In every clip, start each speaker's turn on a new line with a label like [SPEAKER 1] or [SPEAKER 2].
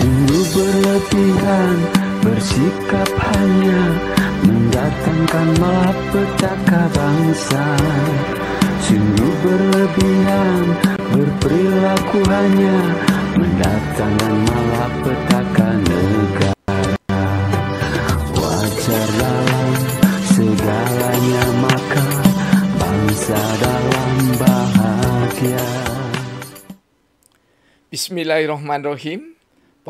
[SPEAKER 1] Sungguh berlebihan bersikap hanya Mendatangkan malapetaka bangsa Sungguh berlebihan berperilaku hanya Mendatangkan malapetaka negara Wajar segalanya maka Bangsa dalam bahagia Bismillahirrahmanirrahim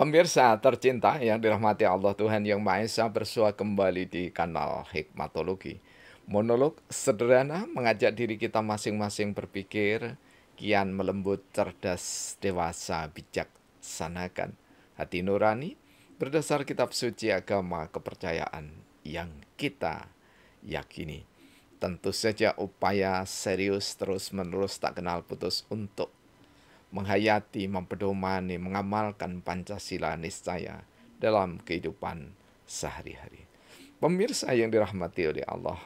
[SPEAKER 1] Pemirsa tercinta yang dirahmati Allah Tuhan Yang Maha Esa bersua kembali di kanal Hikmatologi. Monolog sederhana mengajak diri kita masing-masing berpikir, kian melembut, cerdas, dewasa, bijak, sanakan. Hati nurani berdasar kitab suci agama kepercayaan yang kita yakini. Tentu saja upaya serius terus-menerus tak kenal putus untuk menghayati, mempedomani, mengamalkan Pancasila niscaya dalam kehidupan sehari-hari. Pemirsa yang dirahmati oleh Allah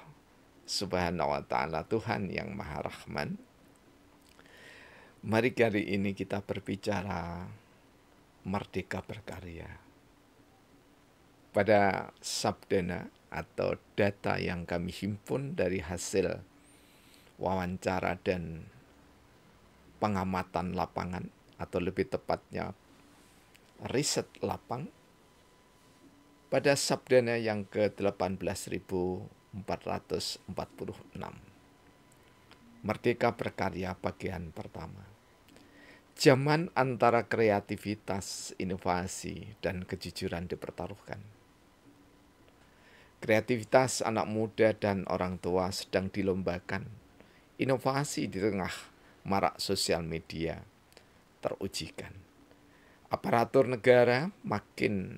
[SPEAKER 1] Subhanahu wa taala, Tuhan yang Maha Rahman. Mari kali ini kita berbicara merdeka berkarya. Pada sabdana atau data yang kami himpun dari hasil wawancara dan pengamatan lapangan atau lebih tepatnya riset lapang pada sabdanya yang ke-18446. Merdeka berkarya bagian pertama. Zaman antara kreativitas, inovasi, dan kejujuran dipertaruhkan. Kreativitas anak muda dan orang tua sedang dilombakan. Inovasi di tengah marak sosial media terujikan. Aparatur negara makin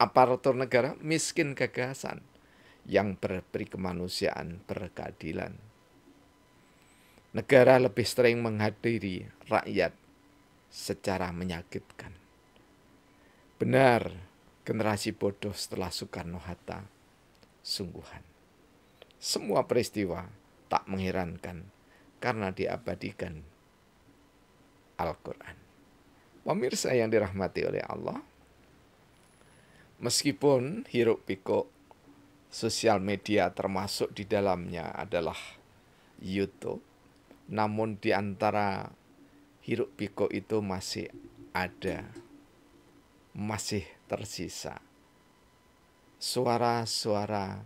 [SPEAKER 1] aparatur negara miskin gagasan yang berperi kemanusiaan berkeadilan. Negara lebih sering menghadiri rakyat secara menyakitkan. Benar, generasi bodoh setelah Soekarno-Hatta sungguhan. Semua peristiwa tak mengherankan karena diabadikan Al-Quran. Pemirsa yang dirahmati oleh Allah, meskipun hiruk pikuk sosial media termasuk di dalamnya adalah YouTube, namun di antara hiruk pikuk itu masih ada, masih tersisa suara-suara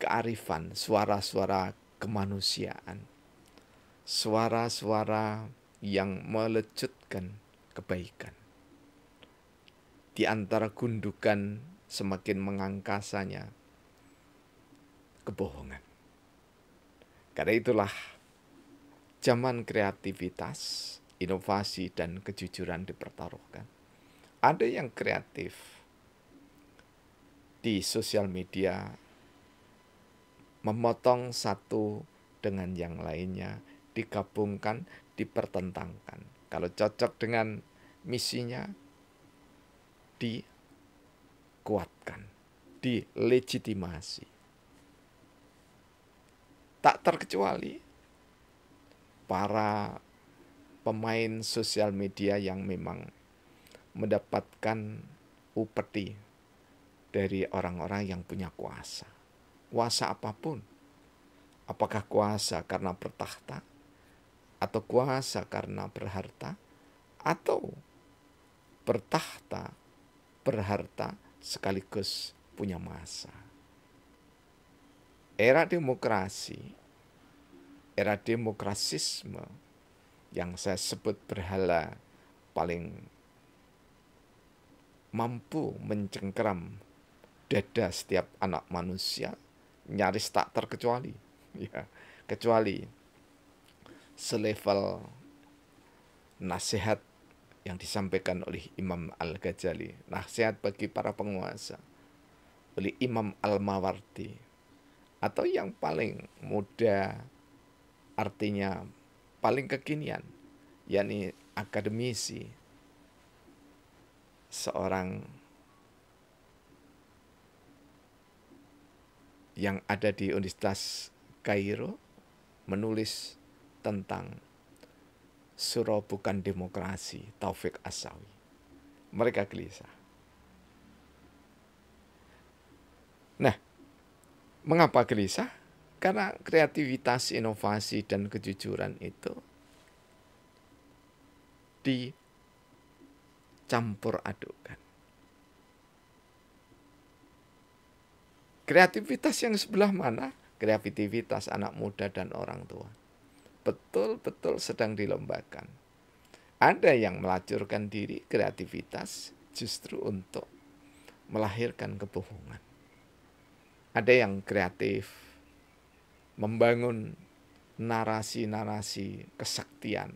[SPEAKER 1] kearifan, suara-suara kemanusiaan, suara-suara yang melecutkan kebaikan. Di antara gundukan semakin mengangkasanya kebohongan. Karena itulah zaman kreativitas, inovasi, dan kejujuran dipertaruhkan. Ada yang kreatif di sosial media memotong satu dengan yang lainnya, digabungkan, dipertentangkan. Kalau cocok dengan misinya, dikuatkan, dilegitimasi. Tak terkecuali para pemain sosial media yang memang mendapatkan upeti dari orang-orang yang punya kuasa kuasa apapun. Apakah kuasa karena bertahta atau kuasa karena berharta atau bertahta berharta sekaligus punya masa. Era demokrasi, era demokrasisme yang saya sebut berhala paling mampu mencengkeram dada setiap anak manusia nyaris tak terkecuali ya kecuali selevel nasihat yang disampaikan oleh Imam Al-Ghazali nasihat bagi para penguasa oleh Imam Al-Mawardi atau yang paling muda artinya paling kekinian yakni akademisi seorang yang ada di Universitas Kairo menulis tentang surau bukan demokrasi Taufik Asawi. Mereka gelisah. Nah, mengapa gelisah? Karena kreativitas, inovasi, dan kejujuran itu dicampur adukkan. Kreativitas yang sebelah mana? Kreativitas anak muda dan orang tua. Betul-betul sedang dilombakan. Ada yang melacurkan diri kreativitas justru untuk melahirkan kebohongan. Ada yang kreatif membangun narasi-narasi kesaktian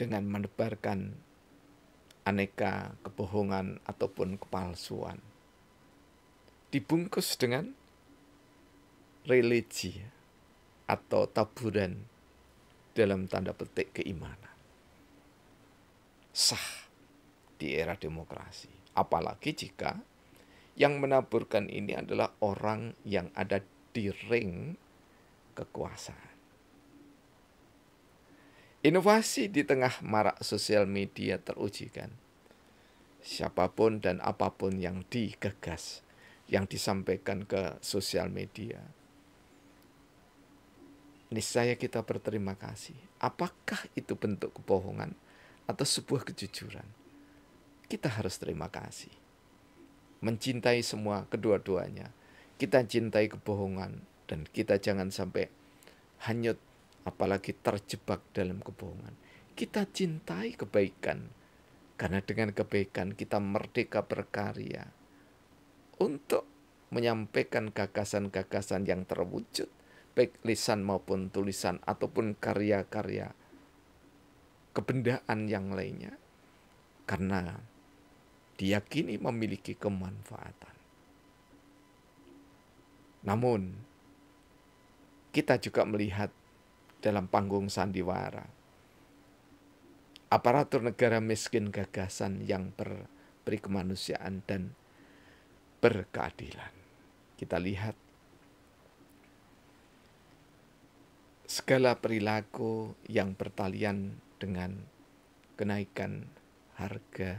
[SPEAKER 1] dengan menebarkan aneka kebohongan ataupun kepalsuan dibungkus dengan religi atau taburan dalam tanda petik keimanan. Sah di era demokrasi. Apalagi jika yang menaburkan ini adalah orang yang ada di ring kekuasaan. Inovasi di tengah marak sosial media terujikan. Siapapun dan apapun yang digagas yang disampaikan ke sosial media. Niscaya kita berterima kasih. Apakah itu bentuk kebohongan atau sebuah kejujuran? Kita harus terima kasih. Mencintai semua kedua-duanya. Kita cintai kebohongan dan kita jangan sampai hanyut apalagi terjebak dalam kebohongan. Kita cintai kebaikan karena dengan kebaikan kita merdeka berkarya untuk menyampaikan gagasan-gagasan yang terwujud, baik lisan maupun tulisan, ataupun karya-karya kebendaan yang lainnya, karena diyakini memiliki kemanfaatan. Namun, kita juga melihat dalam panggung sandiwara aparatur negara miskin gagasan yang berperi kemanusiaan dan berkeadilan. Kita lihat segala perilaku yang bertalian dengan kenaikan harga.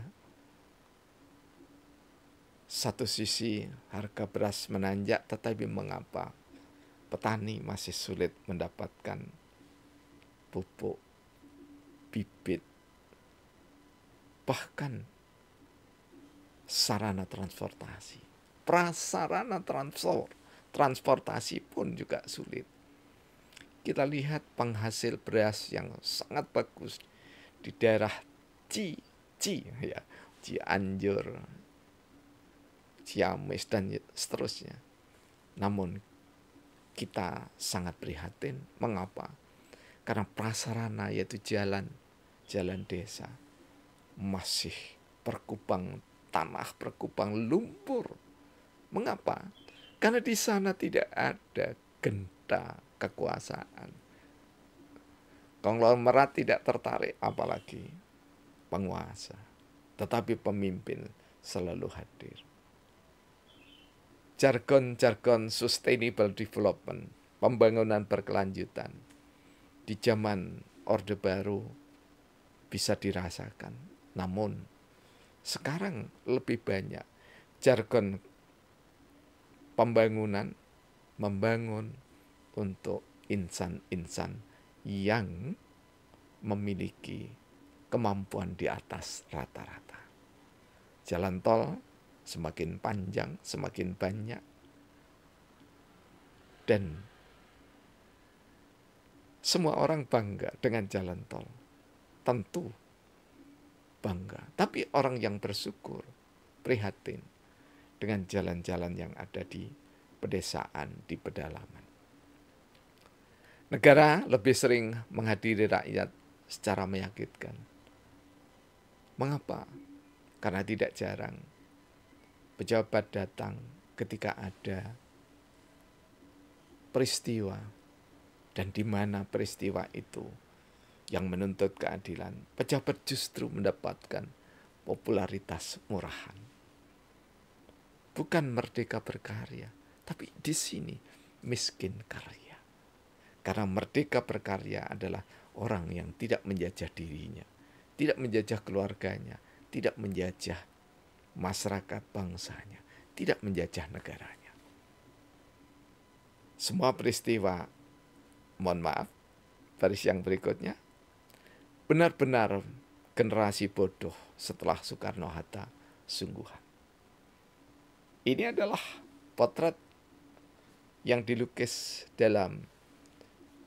[SPEAKER 1] Satu sisi harga beras menanjak, tetapi mengapa petani masih sulit mendapatkan pupuk, bibit, bahkan sarana transportasi prasarana transport, transportasi pun juga sulit. Kita lihat penghasil beras yang sangat bagus di daerah Ci, Ci ya, Cianjur, Ciamis dan seterusnya. Namun kita sangat prihatin. Mengapa? Karena prasarana yaitu jalan, jalan desa masih perkubang tanah, perkubang lumpur Mengapa? Karena di sana tidak ada genta kekuasaan. Konglomerat tidak tertarik apalagi penguasa. Tetapi pemimpin selalu hadir. Jargon-jargon sustainable development, pembangunan berkelanjutan di zaman Orde Baru bisa dirasakan. Namun sekarang lebih banyak jargon pembangunan, membangun untuk insan-insan yang memiliki kemampuan di atas rata-rata. Jalan tol semakin panjang, semakin banyak, dan semua orang bangga dengan jalan tol. Tentu bangga, tapi orang yang bersyukur, prihatin, dengan jalan-jalan yang ada di pedesaan, di pedalaman. Negara lebih sering menghadiri rakyat secara meyakinkan. Mengapa? Karena tidak jarang pejabat datang ketika ada peristiwa dan di mana peristiwa itu yang menuntut keadilan, pejabat justru mendapatkan popularitas murahan bukan merdeka berkarya, tapi di sini miskin karya. Karena merdeka berkarya adalah orang yang tidak menjajah dirinya, tidak menjajah keluarganya, tidak menjajah masyarakat bangsanya, tidak menjajah negaranya. Semua peristiwa, mohon maaf, baris yang berikutnya, benar-benar generasi bodoh setelah Soekarno-Hatta sungguhan. Ini adalah potret yang dilukis dalam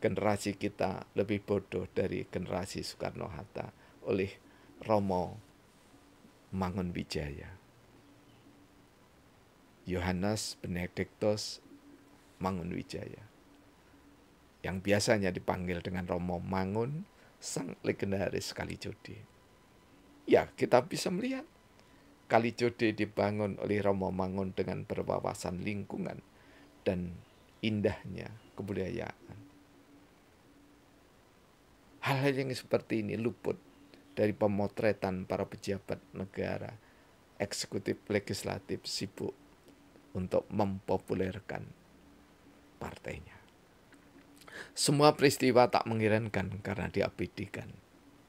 [SPEAKER 1] generasi kita lebih bodoh dari generasi Soekarno-Hatta oleh Romo Mangun Wijaya. Yohanes Benediktus Wijaya. yang biasanya dipanggil dengan Romo Mangun, sang legendaris Kalijodi. Ya, kita bisa melihat Kali Jode dibangun oleh Romo Mangun dengan berwawasan lingkungan dan indahnya kebudayaan. Hal-hal yang seperti ini luput dari pemotretan para pejabat negara, eksekutif legislatif sibuk untuk mempopulerkan partainya. Semua peristiwa tak mengherankan karena diabadikan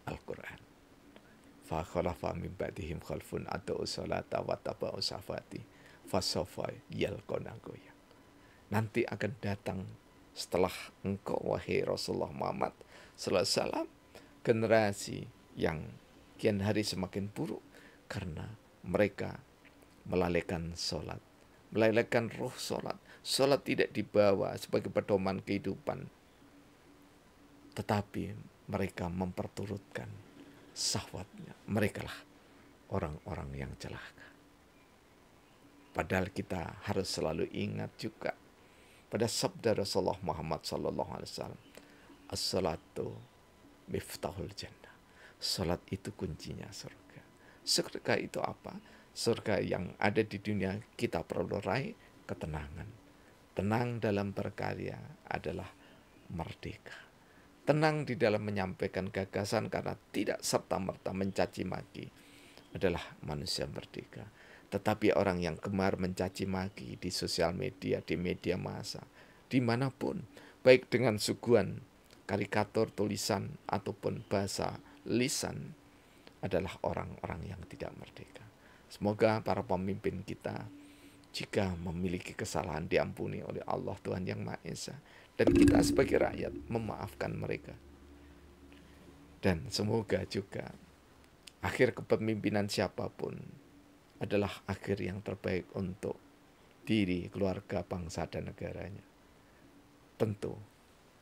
[SPEAKER 1] Al-Quran fa min ba'dihim khalfun atau salata wa taba'u safati fasofa yalqona nanti akan datang setelah engkau wahai Rasulullah Muhammad sallallahu alaihi generasi yang kian hari semakin buruk karena mereka melalaikan sholat, melalaikan roh sholat. Sholat tidak dibawa sebagai pedoman kehidupan, tetapi mereka memperturutkan sahwatnya. Merekalah orang-orang yang celaka. Padahal kita harus selalu ingat juga pada sabda Rasulullah Muhammad sallallahu alaihi wasallam, "As-salatu miftahul jannah." Salat itu kuncinya surga. Surga itu apa? Surga yang ada di dunia kita perlu raih ketenangan. Tenang dalam berkarya adalah merdeka tenang di dalam menyampaikan gagasan karena tidak serta-merta mencaci maki adalah manusia merdeka. Tetapi orang yang gemar mencaci maki di sosial media, di media massa, dimanapun, baik dengan suguhan, karikatur tulisan, ataupun bahasa lisan, adalah orang-orang yang tidak merdeka. Semoga para pemimpin kita, jika memiliki kesalahan, diampuni oleh Allah Tuhan Yang Maha Esa dan kita sebagai rakyat memaafkan mereka. Dan semoga juga akhir kepemimpinan siapapun adalah akhir yang terbaik untuk diri, keluarga, bangsa, dan negaranya. Tentu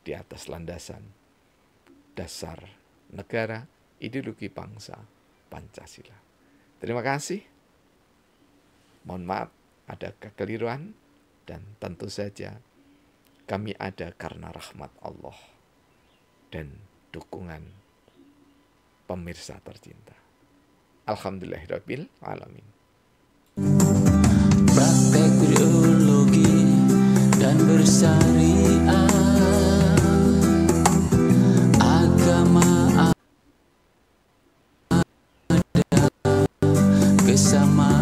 [SPEAKER 1] di atas landasan dasar negara, ideologi bangsa, Pancasila. Terima kasih. Mohon maaf ada kekeliruan dan tentu saja kami ada karena rahmat Allah dan dukungan pemirsa tercinta. Alhamdulillahirabbil alamin. Praktek dan bersyariah agama kesamaan